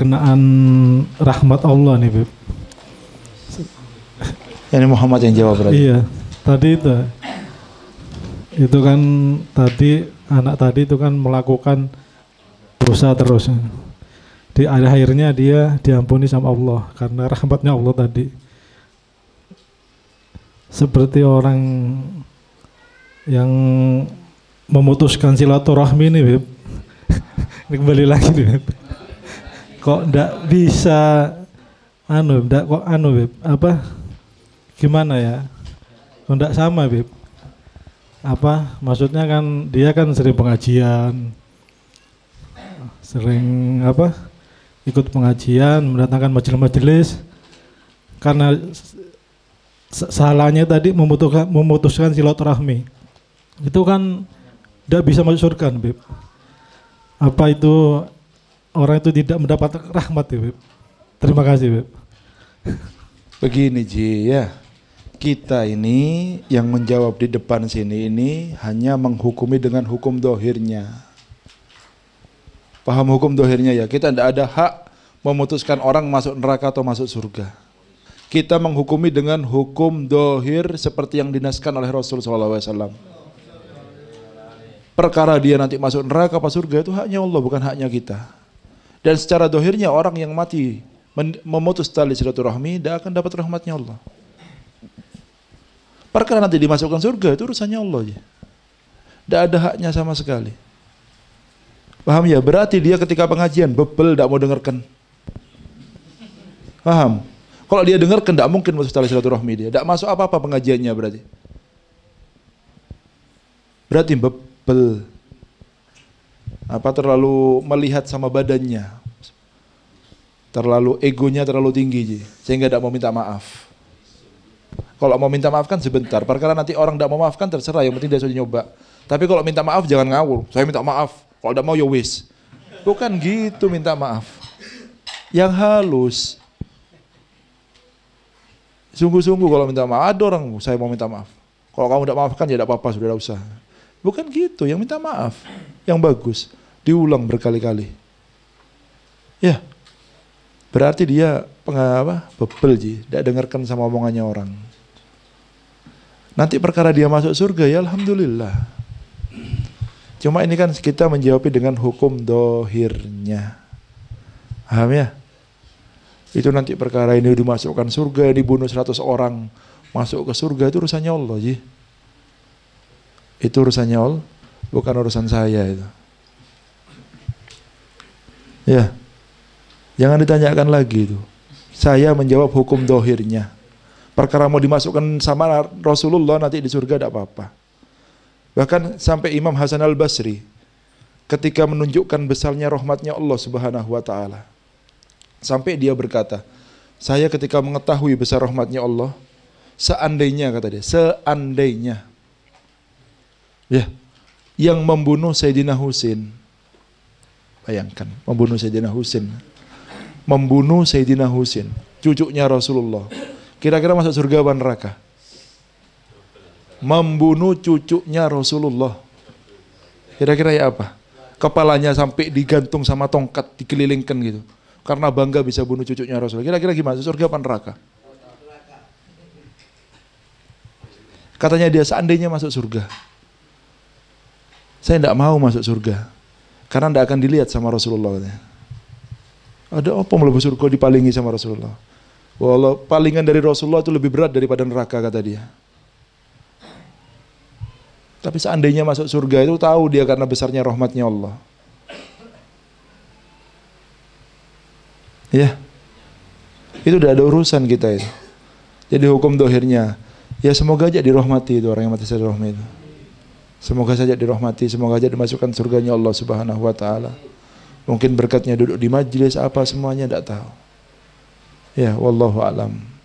berkenaan rahmat Allah nih Beb. Ini Muhammad yang jawab berarti. Iya, tadi itu itu kan tadi anak tadi itu kan melakukan dosa terus. Di akhirnya dia diampuni sama Allah karena rahmatnya Allah tadi. Seperti orang yang memutuskan silaturahmi nih, Beb. Ini kembali lagi nih, Beb kok ndak bisa anu ndak kok anu beb apa gimana ya kok ndak sama beb apa maksudnya kan dia kan sering pengajian sering apa ikut pengajian mendatangkan majelis-majelis karena salahnya tadi memutuskan memutuskan silaturahmi itu kan tidak bisa masuk surga beb apa itu orang itu tidak mendapat rahmat ya Beb. Terima kasih Beb. Begini Ji ya, kita ini yang menjawab di depan sini ini hanya menghukumi dengan hukum dohirnya. Paham hukum dohirnya ya, kita tidak ada hak memutuskan orang masuk neraka atau masuk surga. Kita menghukumi dengan hukum dohir seperti yang dinaskan oleh Rasul SAW. Perkara dia nanti masuk neraka atau surga itu haknya Allah bukan haknya kita. Dan secara dohirnya orang yang mati memutus tali silaturahmi tidak akan dapat rahmatnya Allah. Perkara nanti dimasukkan surga itu urusannya Allah aja. Tidak ada haknya sama sekali. Paham ya? Berarti dia ketika pengajian bebel tidak mau dengarkan. Paham? Kalau dia dengarkan tidak mungkin masuk tali silaturahmi dia. Tidak masuk apa-apa pengajiannya berarti. Berarti bebel apa terlalu melihat sama badannya. Terlalu egonya terlalu tinggi, Ji. sehingga tidak mau minta maaf. Kalau mau minta maaf kan sebentar, perkara nanti orang tidak mau maafkan terserah, yang penting dia sudah nyoba. Tapi kalau minta maaf jangan ngawur, saya minta maaf, kalau tidak mau ya wis. Bukan gitu minta maaf. Yang halus. Sungguh-sungguh kalau minta maaf, ada orang saya mau minta maaf. Kalau kamu tidak maafkan ya tidak apa-apa, sudah tidak usah. Bukan gitu, yang minta maaf, yang bagus diulang berkali-kali. Ya, berarti dia pengapa bebel ji, tidak dengarkan sama omongannya orang. Nanti perkara dia masuk surga ya alhamdulillah. Cuma ini kan kita menjawab dengan hukum dohirnya. Paham ya? Itu nanti perkara ini dimasukkan surga, dibunuh 100 orang, masuk ke surga itu urusannya Allah ji. Itu urusannya Allah, bukan urusan saya itu. Ya. Jangan ditanyakan lagi itu. Saya menjawab hukum dohirnya. Perkara mau dimasukkan sama Rasulullah nanti di surga tidak apa-apa. Bahkan sampai Imam Hasan al Basri ketika menunjukkan besarnya rahmatnya Allah Subhanahu wa taala. Sampai dia berkata, "Saya ketika mengetahui besar rahmatnya Allah, seandainya kata dia, seandainya ya, yang membunuh Sayyidina Husin Bayangkan, membunuh Sayyidina Husin. Membunuh Sayyidina Husin, cucunya Rasulullah. Kira-kira masuk surga atau neraka? Membunuh cucunya Rasulullah. Kira-kira ya apa? Kepalanya sampai digantung sama tongkat, dikelilingkan gitu. Karena bangga bisa bunuh cucunya Rasulullah. Kira-kira gimana? Masuk Surga atau neraka? Katanya dia seandainya masuk surga. Saya tidak mau masuk surga karena tidak akan dilihat sama Rasulullah. Ada apa melepas surga dipalingi sama Rasulullah? Walau palingan dari Rasulullah itu lebih berat daripada neraka kata dia. Tapi seandainya masuk surga itu tahu dia karena besarnya rahmatnya Allah. Ya. Itu tidak ada urusan kita itu. Jadi hukum dohirnya. Ya semoga aja dirahmati itu orang yang mati secara rahmat itu. Semoga saja dirahmati, semoga saja dimasukkan surganya Allah Subhanahu wa taala. Mungkin berkatnya duduk di majelis apa semuanya tidak tahu. Ya, wallahu alam.